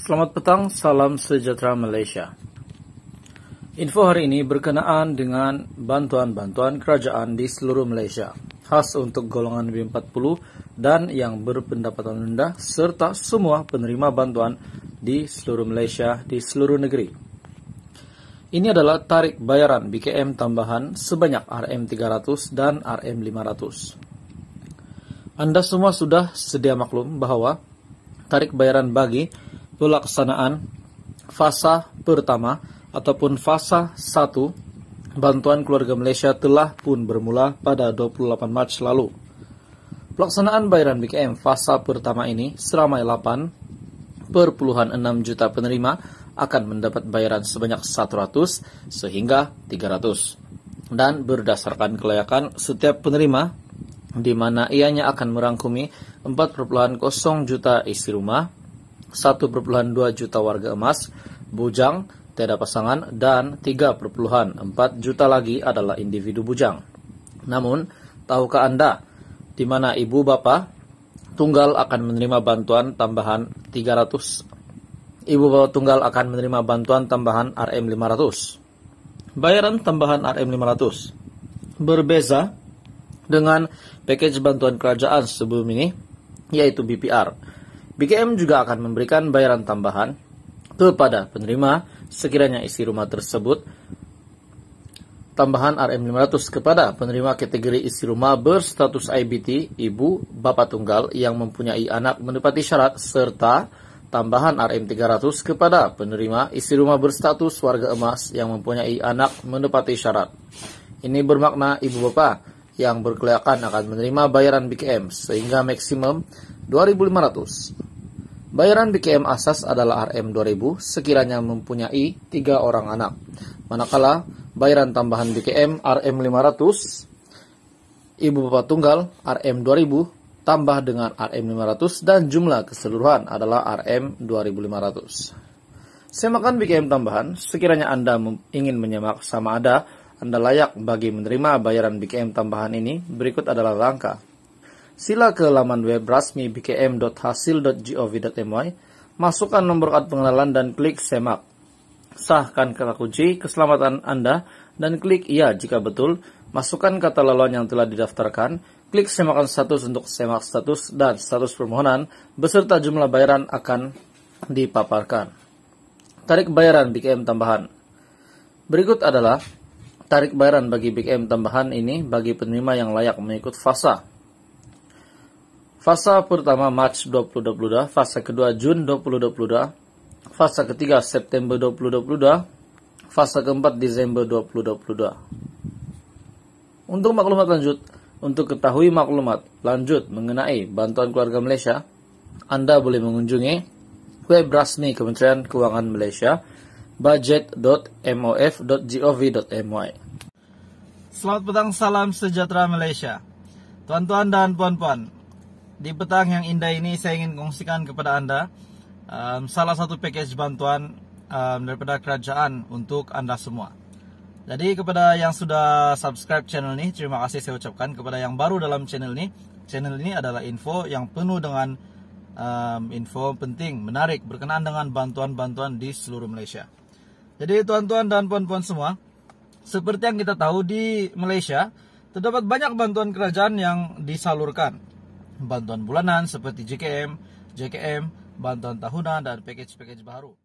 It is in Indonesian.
Selamat petang, salam sejahtera Malaysia. Info hari ini berkenaan dengan bantuan-bantuan kerajaan di seluruh Malaysia, khas untuk golongan B40 dan yang berpendapatan rendah, serta semua penerima bantuan di seluruh Malaysia, di seluruh negeri. Ini adalah tarik bayaran BKM tambahan sebanyak RM300 dan RM500. Anda semua sudah sedia maklum bahwa tarik bayaran bagi pelaksanaan fasa pertama ataupun fasa 1 bantuan keluarga Malaysia telah pun bermula pada 28 Mac lalu. Pelaksanaan bayaran BKM fasa pertama ini seramai 8 6 juta penerima akan mendapat bayaran sebanyak 100 sehingga 300 dan berdasarkan kelayakan setiap penerima di mana ianya akan merangkumi 4.0 juta isi rumah 1,2 juta warga emas, bujang, tiada pasangan, dan 3,4 juta lagi adalah individu bujang. Namun, tahukah Anda di mana ibu bapak tunggal akan menerima bantuan tambahan 300? Ibu bapak tunggal akan menerima bantuan tambahan RM500. Bayaran tambahan RM500 berbeza dengan package bantuan kerajaan sebelum ini, yaitu BPR BKM juga akan memberikan bayaran tambahan kepada penerima sekiranya isi rumah tersebut tambahan RM500 kepada penerima kategori isi rumah berstatus IBT, ibu, bapak tunggal yang mempunyai anak menepati syarat serta tambahan RM300 kepada penerima isi rumah berstatus warga emas yang mempunyai anak menepati syarat. Ini bermakna ibu bapak yang berkelayakan akan menerima bayaran BKM sehingga maksimum 2.500. Bayaran BKM asas adalah RM2000 sekiranya mempunyai tiga orang anak. Manakala bayaran tambahan BKM RM500, ibu bapak tunggal RM2000 tambah dengan RM500 dan jumlah keseluruhan adalah RM2500. Semakan BKM tambahan sekiranya Anda ingin menyemak sama ada Anda layak bagi menerima bayaran BKM tambahan ini, berikut adalah langkah sila ke laman web resmi bkm.hasil.gov.my, masukkan nomor akun pengenalan dan klik semak. Sahkan kata kunci keselamatan Anda dan klik iya jika betul. Masukkan kata laluan yang telah didaftarkan, klik semakan status untuk semak status dan status permohonan beserta jumlah bayaran akan dipaparkan. Tarik bayaran BKM tambahan. Berikut adalah tarik bayaran bagi BKM tambahan ini bagi penerima yang layak mengikut fasa Fasa pertama Mac 2022, fase kedua Jun 2022, fase ketiga September 2022, fase keempat Desember 2022. Untuk maklumat lanjut, untuk ketahui maklumat lanjut mengenai bantuan keluarga Malaysia, Anda boleh mengunjungi web rasmi Kementerian Keuangan Malaysia budget.mof.gov.my Selamat petang, salam sejahtera Malaysia. Tuan-tuan dan puan-puan, di petang yang indah ini saya ingin kongsikan kepada Anda um, salah satu package bantuan um, daripada kerajaan untuk Anda semua. Jadi kepada yang sudah subscribe channel ini, terima kasih saya ucapkan. Kepada yang baru dalam channel ini, channel ini adalah info yang penuh dengan um, info penting, menarik, berkenaan dengan bantuan-bantuan di seluruh Malaysia. Jadi tuan-tuan dan puan-puan semua, seperti yang kita tahu di Malaysia, terdapat banyak bantuan kerajaan yang disalurkan bantuan bulanan seperti JKM, JKM, bantuan tahunan, dan package-package baru.